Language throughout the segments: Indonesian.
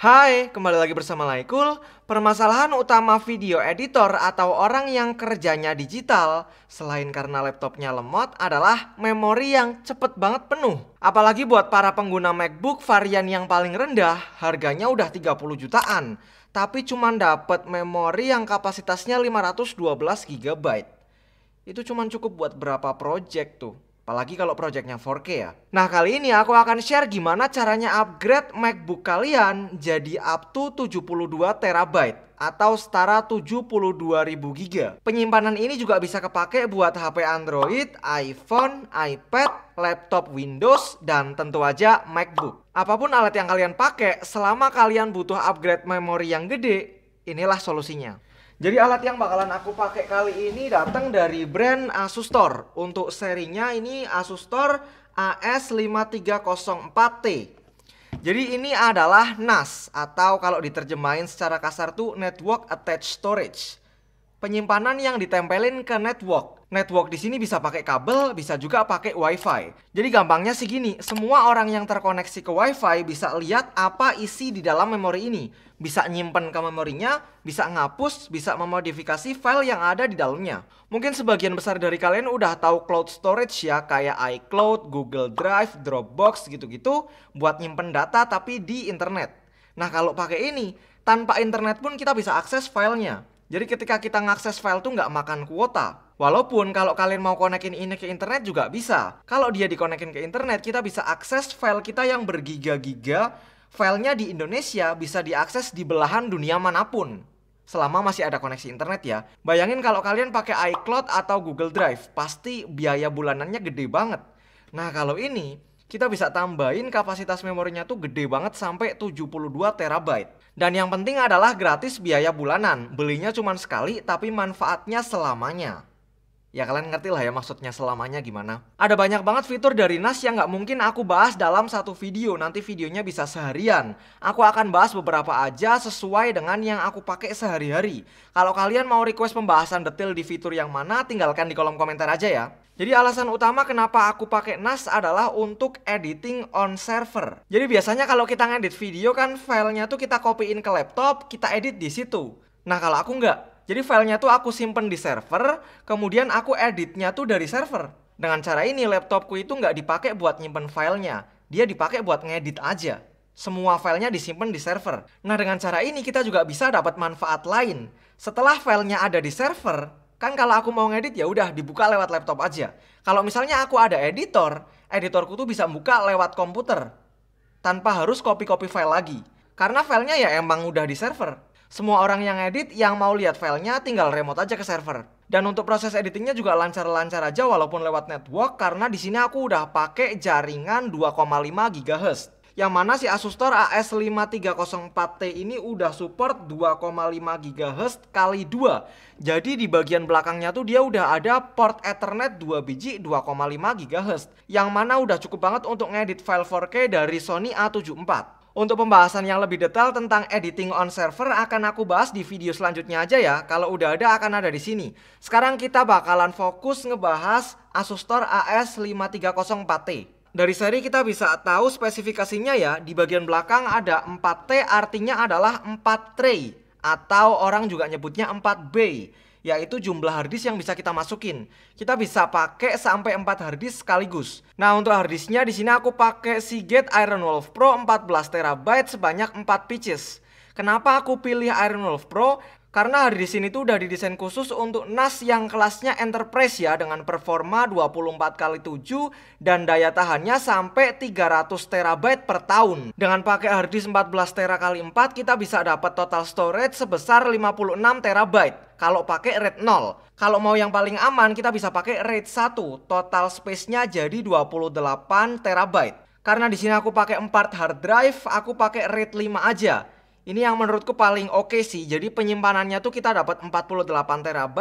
Hai, kembali lagi bersama Laikul. Permasalahan utama video editor atau orang yang kerjanya digital, selain karena laptopnya lemot, adalah memori yang cepet banget penuh. Apalagi buat para pengguna MacBook varian yang paling rendah, harganya udah 30 jutaan. Tapi cuma dapat memori yang kapasitasnya 512 GB. Itu cuma cukup buat berapa project tuh. Apalagi kalau projectnya 4K ya. Nah kali ini aku akan share gimana caranya upgrade MacBook kalian jadi up to 72 terabyte atau setara 72.000 GB. Penyimpanan ini juga bisa kepake buat HP Android, iPhone, iPad, laptop Windows, dan tentu aja MacBook. Apapun alat yang kalian pakai, selama kalian butuh upgrade memori yang gede, inilah solusinya. Jadi alat yang bakalan aku pakai kali ini datang dari brand Asus Store. Untuk serinya ini Asus Store AS5304T. Jadi ini adalah NAS atau kalau diterjemahin secara kasar tuh Network Attached Storage penyimpanan yang ditempelin ke network. Network di sini bisa pakai kabel, bisa juga pakai WiFi. Jadi gampangnya sih gini, semua orang yang terkoneksi ke WiFi bisa lihat apa isi di dalam memori ini. Bisa nyimpen ke memorinya, bisa ngapus, bisa memodifikasi file yang ada di dalamnya. Mungkin sebagian besar dari kalian udah tahu cloud storage ya, kayak iCloud, Google Drive, Dropbox gitu-gitu buat nyimpen data tapi di internet. Nah, kalau pakai ini, tanpa internet pun kita bisa akses filenya. Jadi ketika kita ngakses file tuh nggak makan kuota. Walaupun kalau kalian mau konekin ini ke internet juga bisa. Kalau dia dikonekin ke internet, kita bisa akses file kita yang bergiga-giga. Filenya di Indonesia bisa diakses di belahan dunia manapun. Selama masih ada koneksi internet ya. Bayangin kalau kalian pakai iCloud atau Google Drive, pasti biaya bulanannya gede banget. Nah kalau ini, kita bisa tambahin kapasitas memorinya tuh gede banget sampai 72 terabyte. Dan yang penting adalah gratis biaya bulanan, belinya cuma sekali tapi manfaatnya selamanya. Ya kalian ngerti lah ya maksudnya selamanya gimana. Ada banyak banget fitur dari NAS yang nggak mungkin aku bahas dalam satu video. Nanti videonya bisa seharian. Aku akan bahas beberapa aja sesuai dengan yang aku pakai sehari-hari. Kalau kalian mau request pembahasan detail di fitur yang mana, tinggalkan di kolom komentar aja ya. Jadi alasan utama kenapa aku pakai NAS adalah untuk editing on server. Jadi biasanya kalau kita ngedit video kan filenya tuh kita copyin ke laptop, kita edit di situ. Nah kalau aku nggak, jadi filenya tuh aku simpen di server, kemudian aku editnya tuh dari server. Dengan cara ini laptopku itu nggak dipakai buat nyimpen filenya, dia dipakai buat ngedit aja. Semua filenya disimpan di server. Nah dengan cara ini kita juga bisa dapat manfaat lain. Setelah filenya ada di server, kan kalau aku mau ngedit ya udah dibuka lewat laptop aja. Kalau misalnya aku ada editor, editorku tuh bisa buka lewat komputer tanpa harus copy-copy file lagi. Karena filenya ya emang udah di server. Semua orang yang edit yang mau lihat filenya tinggal remote aja ke server. Dan untuk proses editingnya juga lancar-lancar aja walaupun lewat network karena di sini aku udah pakai jaringan 2,5 GHz yang mana si Asus TOR AS5304T ini udah support 2,5 GHz kali 2. Jadi di bagian belakangnya tuh dia udah ada port Ethernet 2 biji 2,5 GHz yang mana udah cukup banget untuk ngedit file 4K dari Sony A74. Untuk pembahasan yang lebih detail tentang editing on server akan aku bahas di video selanjutnya aja ya. Kalau udah ada akan ada di sini. Sekarang kita bakalan fokus ngebahas Asus TOR AS5304T. Dari seri kita bisa tahu spesifikasinya ya, di bagian belakang ada 4T artinya adalah 4 tray atau orang juga nyebutnya 4B yaitu jumlah harddisk yang bisa kita masukin. Kita bisa pakai sampai 4 harddisk sekaligus. Nah, untuk harddisknya di sini aku pakai Seagate Iron Wolf Pro 14 TB sebanyak 4 pieces. Kenapa aku pilih Iron Wolf Pro? Karena hard disk ini tuh udah didesain khusus untuk NAS yang kelasnya enterprise ya dengan performa 24 kali 7 dan daya tahannya sampai 300 TB per tahun. Dengan pakai hard disk 14 TB kali 4 kita bisa dapat total storage sebesar 56 TB kalau pakai RAID 0. Kalau mau yang paling aman kita bisa pakai RAID 1. Total space-nya jadi 28 TB. Karena di sini aku pakai 4 hard drive, aku pakai RAID 5 aja. Ini yang menurutku paling oke okay sih. Jadi penyimpanannya tuh kita dapat 48 TB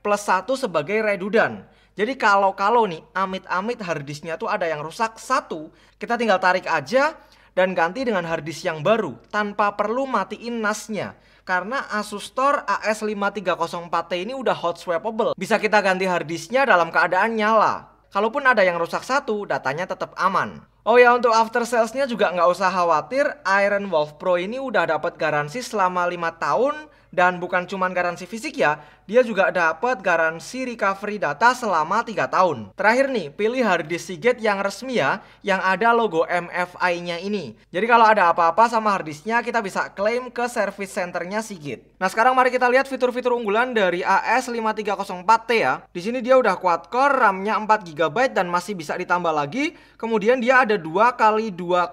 plus 1 sebagai redundant. Jadi kalau-kalau nih amit-amit harddisknya tuh ada yang rusak satu, kita tinggal tarik aja dan ganti dengan harddisk yang baru tanpa perlu matiin NAS-nya. Karena Asus Store AS5304T ini udah hot swappable. Bisa kita ganti harddisknya dalam keadaan nyala. Kalaupun ada yang rusak satu, datanya tetap aman. Oh ya untuk after salesnya juga nggak usah khawatir Iron Wolf Pro ini udah dapat garansi selama 5 tahun dan bukan cuma garansi fisik ya dia juga dapat garansi recovery data selama 3 tahun Terakhir nih pilih harddisk Seagate yang resmi ya yang ada logo MFI nya ini Jadi kalau ada apa-apa sama harddisknya kita bisa klaim ke service centernya Seagate Nah sekarang mari kita lihat fitur-fitur unggulan dari AS5304T ya Di sini dia udah quad core RAM nya 4GB dan masih bisa ditambah lagi Kemudian dia ada ada 2 kali 2,5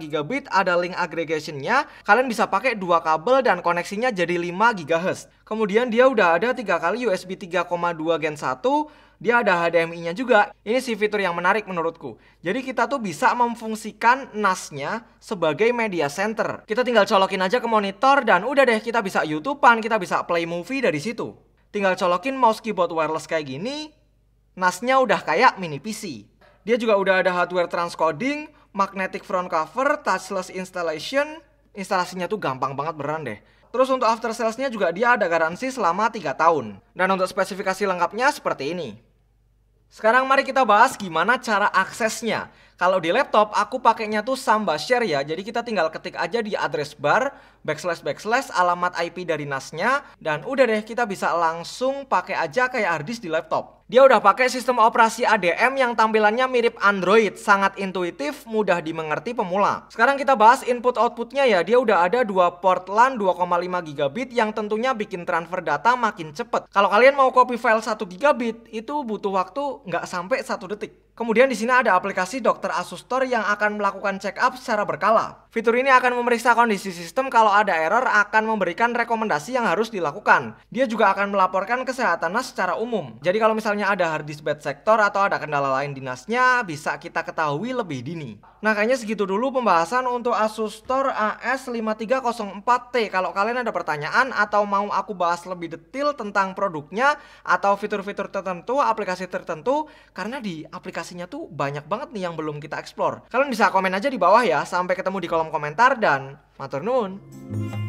gigabit, ada link aggregationnya. Kalian bisa pakai dua kabel dan koneksinya jadi 5 GHz. Kemudian dia udah ada tiga kali USB 3,2 Gen 1, dia ada HDMI-nya juga. Ini sih fitur yang menarik menurutku. Jadi kita tuh bisa memfungsikan NAS-nya sebagai media center. Kita tinggal colokin aja ke monitor dan udah deh kita bisa YouTube-an, kita bisa play movie dari situ. Tinggal colokin mouse keyboard wireless kayak gini, NAS-nya udah kayak mini PC. Dia juga udah ada hardware transcoding, magnetic front cover, touchless installation. Instalasinya tuh gampang banget beran deh. Terus untuk after salesnya juga dia ada garansi selama 3 tahun. Dan untuk spesifikasi lengkapnya seperti ini. Sekarang mari kita bahas gimana cara aksesnya. Kalau di laptop aku pakainya tuh Samba Share ya. Jadi kita tinggal ketik aja di address bar backslash backslash alamat IP dari NAS-nya dan udah deh kita bisa langsung pakai aja kayak hard disk di laptop. Dia udah pakai sistem operasi ADM yang tampilannya mirip Android, sangat intuitif, mudah dimengerti pemula. Sekarang kita bahas input outputnya ya, dia udah ada dua port LAN 2,5 gigabit yang tentunya bikin transfer data makin cepet. Kalau kalian mau copy file 1 gigabit, itu butuh waktu nggak sampai satu detik. Kemudian di sini ada aplikasi Dokter Asus Store yang akan melakukan check up secara berkala. Fitur ini akan memeriksa kondisi sistem kalau ada error akan memberikan rekomendasi yang harus dilakukan. Dia juga akan melaporkan kesehatan NAS secara umum. Jadi kalau misalnya ada hard disk bad sector atau ada kendala lain di NAS-nya bisa kita ketahui lebih dini. Nah kayaknya segitu dulu pembahasan untuk Asus Store AS5304T. Kalau kalian ada pertanyaan atau mau aku bahas lebih detail tentang produknya atau fitur-fitur tertentu, aplikasi tertentu, karena di aplikasi aplikasinya tuh banyak banget nih yang belum kita explore. Kalian bisa komen aja di bawah ya. Sampai ketemu di kolom komentar dan matur nuwun.